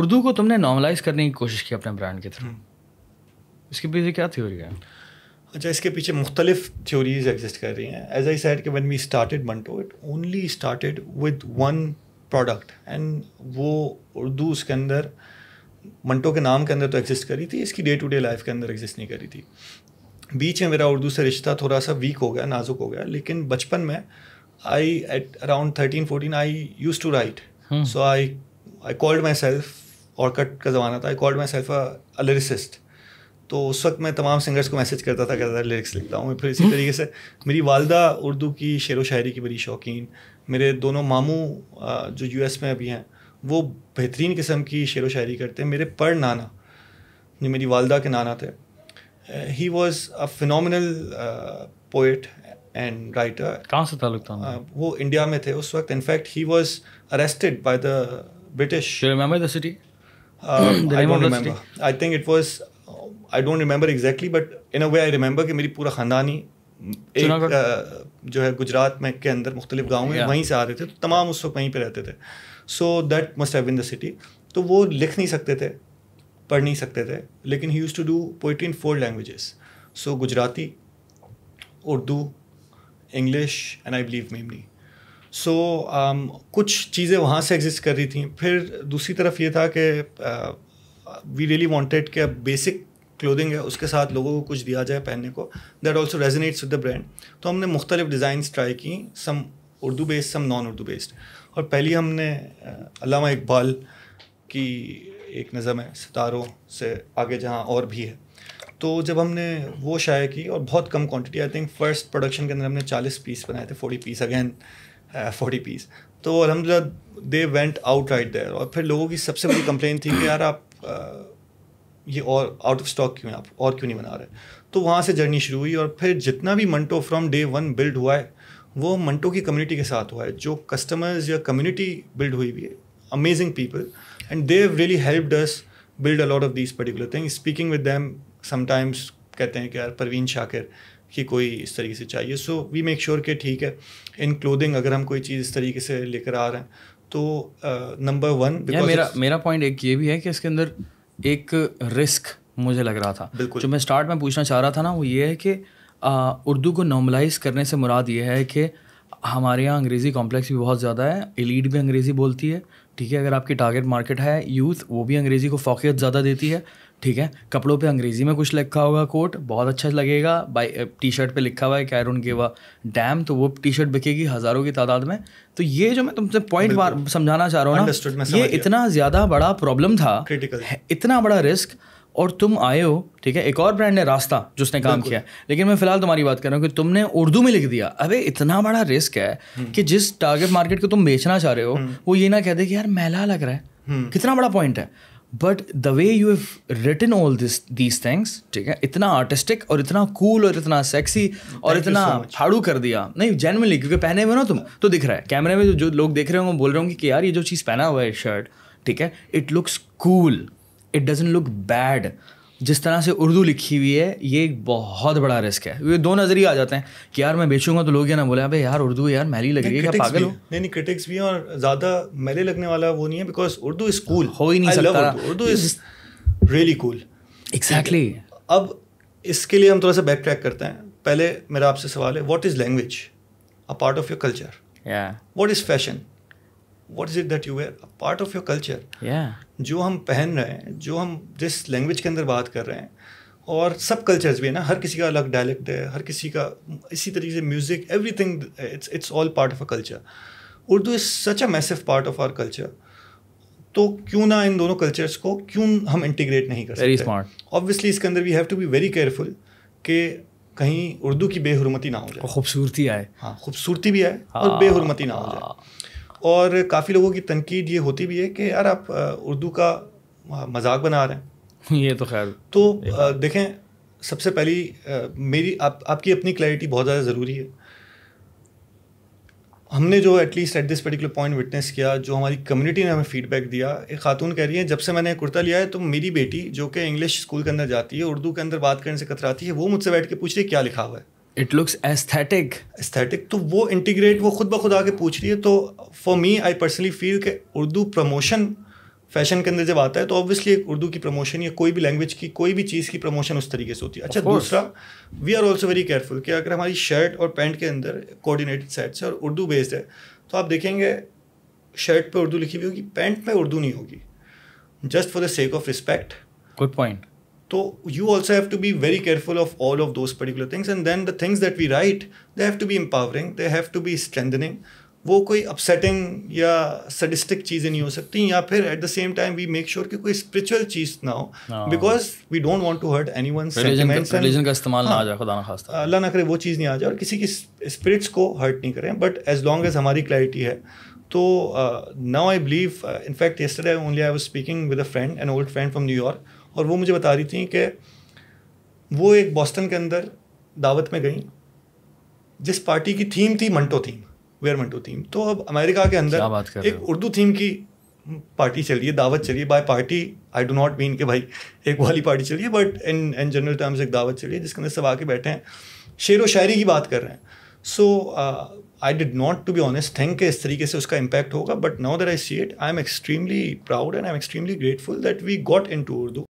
उर्दू को तुमने नॉर्मलाइज करने की कोशिश की अपने ब्रांड के थ्रू इसके पीछे क्या थ्योरी है अच्छा इसके पीछे मुख्तलिफ थ्योरीज एग्जिस्ट कर रही हैं एज आई सैड कि when we started Manto it only started with one product and वो उर्दू उसके अंदर मंटो के नाम के अंदर तो एग्जिस्ट करी थी इसकी डे टू डे लाइफ के अंदर एग्जिस्ट नहीं करी थी बीच में मेरा उर्दू से रिश्ता थोड़ा सा वीक हो गया नाजुक हो गया लेकिन बचपन में I at around thirteen fourteen I used to write so I I called myself और कट का ज़माना था कॉल्ड माई सेल्फ अलरिसिस्ट तो उस वक्त मैं तमाम सिंगर्स को मैसेज करता था कहता था लिरिक्स लिखता हूँ फिर इसी तरीके से मेरी वालदा उर्दू की शेर व शायरी की बड़ी शौकीन मेरे दोनों मामू जो एस में अभी हैं वो बेहतरीन किस्म की शेर व शायरी करते हैं मेरे पर नाना जो मेरी वालदा के नाना थे he was a final poet and writer कहाँ से ताल्लुक था वो इंडिया में थे उस वक्त in fact he was arrested by the British remember the city Um, I don't remember. I think it was. Uh, I don't remember exactly, but in a way I remember कि मेरी पूरा ख़ानदानी एक uh, जो है गुजरात में के अंदर मुख्तलिफ गाँव में वहीं से आ रहे थे तो तमाम उस वक्त वहीं पर रहते थे so that must have the city तो वो लिख नहीं सकते थे पढ़ नहीं सकते थे लेकिन he used to do poetry in four languages so Gujarati Urdu English and I believe Memoni so so, um, कुछ चीज़ें वहाँ से एग्जिस्ट कर रही थी फिर दूसरी तरफ ये था कि वी रियली वॉन्टेड कि अब बेसिक क्लोदिंग है उसके साथ लोगों को कुछ दिया जाए पहनने को that also resonates with the brand तो हमने मुख्तलिफ डिज़ाइंस ट्राई की some Urdu based some non Urdu based और पहली हमने uh, अलामा इकबाल की एक नज़म है सितारों से आगे जहाँ और भी है तो जब हमने वो शाया की और बहुत कम quantity I think first production के अंदर हमने चालीस पीस बनाए थे forty piece again forty uh, piece तो अलहमदिल्ला they went out right there और फिर लोगों की सबसे बड़ी कंप्लेन थी कि यार आप uh, ये और आउट ऑफ स्टॉक क्यों आप और क्यों नहीं बना रहे तो वहाँ से जर्नी शुरू हुई और फिर जितना भी Manto from day one build हुआ है वो मंटो की कम्युनिटी के साथ हुआ है जो कस्टमर्स या कम्युनिटी बिल्ड हुई हुई है amazing people and they really help us build a lot of this particular thing speaking with them sometimes कहते हैं कि यार परवीन शाकिर कि कोई इस तरीके से चाहिए सो वी मेक श्योर कि ठीक है इन क्लोदिंग अगर हम कोई चीज़ इस तरीके से लेकर आ रहे हैं तो नंबर वन मेरा मेरा पॉइंट एक ये भी है कि इसके अंदर एक रिस्क मुझे लग रहा था बिल्कुल जो मैं स्टार्ट में पूछना चाह रहा था ना वो ये है कि उर्दू को नॉर्मलाइज करने से मुराद ये है कि हमारे यहाँ अंग्रेज़ी कॉम्प्लेक्स भी बहुत ज़्यादा है एलिड भी अंग्रेज़ी बोलती है ठीक है अगर आपकी टारगेट मार्केट है यूथ वो भी अंग्रेज़ी को फोकियत ज़्यादा देती है ठीक है कपड़ों पे अंग्रेज़ी में कुछ लिखा होगा कोट बहुत अच्छा लगेगा बाई टी शर्ट पर लिखा हुआ है के गेवा डैम तो वो टी शर्ट बिकेगी हज़ारों की तादाद में तो ये जो मैं तुमसे पॉइंट बार समझाना चाह रहा हूँ ना ये इतना ज़्यादा बड़ा प्रॉब्लम था इतना बड़ा रिस्क और तुम आए हो ठीक है एक और ब्रांड है रास्ता जिसने काम किया लेकिन मैं फिलहाल तुम्हारी बात कर रहा हूँ कि तुमने उर्दू में लिख दिया अबे इतना बड़ा रिस्क है हम्म। कि जिस टारगेट मार्केट को तुम बेचना चाह रहे हो हम्म। वो ये ना कह दे कि यार मेला लग रहा है हम्म। कितना बड़ा पॉइंट है but the way you have written all this these things ठीक है इतना आर्टिस्टिक और इतना कूल cool और इतना सेक्सी और इतना so फाड़ू कर दिया नहीं जेनवनली क्योंकि पहने हुए ना तुम तो दिख रहा है कैमरे में जो लोग देख रहे होंगे बोल रहे होंगे कि यार ये जो चीज़ पहना हुआ है शर्ट ठीक है it looks cool it doesn't look bad जिस तरह से उर्दू लिखी हुई है ये एक बहुत बड़ा रिस्क है ये दो नज़रिए आ जाते हैं कि यार मैं बेचूंगा तो लोग ये ना बोले अबे यार उर्दू यार मैली लग रही है क्या पागल हो नहीं नहीं क्रिटिक्स भी हैं और ज़्यादा मैले लगने वाला वो नहीं है बिकॉज उर्दू इज कूल हो ही नहीं सकता Urdu is really cool exactly अब इसके लिए हम थोड़ा सा बैक ट्रैक करते हैं पहले मेरा आपसे सवाल है what is language a part of your culture what is fashion what is it that you wear part of your culture जो हम पहन रहे हैं जो हम जिस लैंग्वेज के अंदर बात कर रहे हैं और सब कल्चर्स भी है ना हर किसी का अलग डायलेक्ट है हर किसी का इसी तरीके से music every thing it's it's all part of a culture Urdu is such a massive part of our culture तो क्यों ना इन दोनों कल्चर्स को क्यों हम इंटीग्रेट नहीं कर सकते ऑब्वियसली इसके अंदर we have to be very careful कि कहीं उर्दू की बेहरमती ना हो जाए खूबसूरती आए हाँ खूबसूरती भी आए और हाँ। बेहरमती ना हो जाए और काफ़ी लोगों की तनकीद ये होती भी है कि यार आप उर्दू का मजाक बना रहे हैं ये तो खैर तो देखें सबसे पहली मेरी आप आपकी अपनी क्लैरिटी बहुत ज़्यादा ज़रूरी है हमने जो at least at this particular point witness किया जो हमारी कम्युनिटी ने हमें फीडबैक दिया एक खातून कह रही है जब से मैंने कुर्ता लिया है तो मेरी बेटी जो कि इंग्लिश स्कूल के अंदर जाती है उर्दू के अंदर बात करने से कतराती है वो मुझसे बैठ के पूछ रही है क्या लिखा हुआ है इट लुक्स एस्थेटिक एस्थेटिक तो वो इंटीग्रेट वो खुद ब खुद आके पूछ रही है तो for me I personally feel के उर्दू प्रमोशन फैशन के अंदर जब आता है तो ऑब्वियसली एक उर्दू की प्रमोशन या कोई भी लैंग्वेज की कोई भी चीज़ की प्रमोशन उस तरीके से होती है अच्छा दूसरा we are also very careful कि अगर हमारी शर्ट और पैंट के अंदर कोऑर्डिनेटेड सेट्स है और उर्दू बेस्ड है तो आप देखेंगे शर्ट पर उर्दू लिखी हुई होगी पैंट में उर्दू नहीं होगी just for the sake of respect good point तो you also have to be very careful of all of those particular things and then the things that we write they have to be empowering they have to be strengthening वो कोई upsetting या sadistic चीज़ें नहीं हो सकती या फिर at the same time we make sure कि कोई स्पिरिचुअल चीज़ ना हो because we don't want to hurt any one religion का इस्तेमाल ना आ हाँ। जाए खुदा ना अल्लाह ना करे वो चीज़ नहीं आ जाए और किसी की स्पिरिट्स को हर्ट नहीं करें बट एज लॉन्ग एज हमारी क्लैरिटी है तो now I believe in fact yesterday only I was speaking with a friend an old friend from New York और वो मुझे बता रही थी कि वो एक बॉस्टन के अंदर दावत में गई जिस पार्टी की थीम थी Manto theme where Manto theme तो अब अमेरिका के अंदर एक उर्दू थीम की पार्टी चलिए दावत चलिए by party I do not mean के भाई एक वाली पार्टी चलिए but in in general terms एक दावत चलिए जिसके अंदर सब आके बैठे हैं शेर व शायरी की बात कर रहे हैं so I did not to be honest think इस तरीके से उसका इम्पैक्ट होगा but now that I see it I am extremely proud and I am extremely grateful that we got in Urdu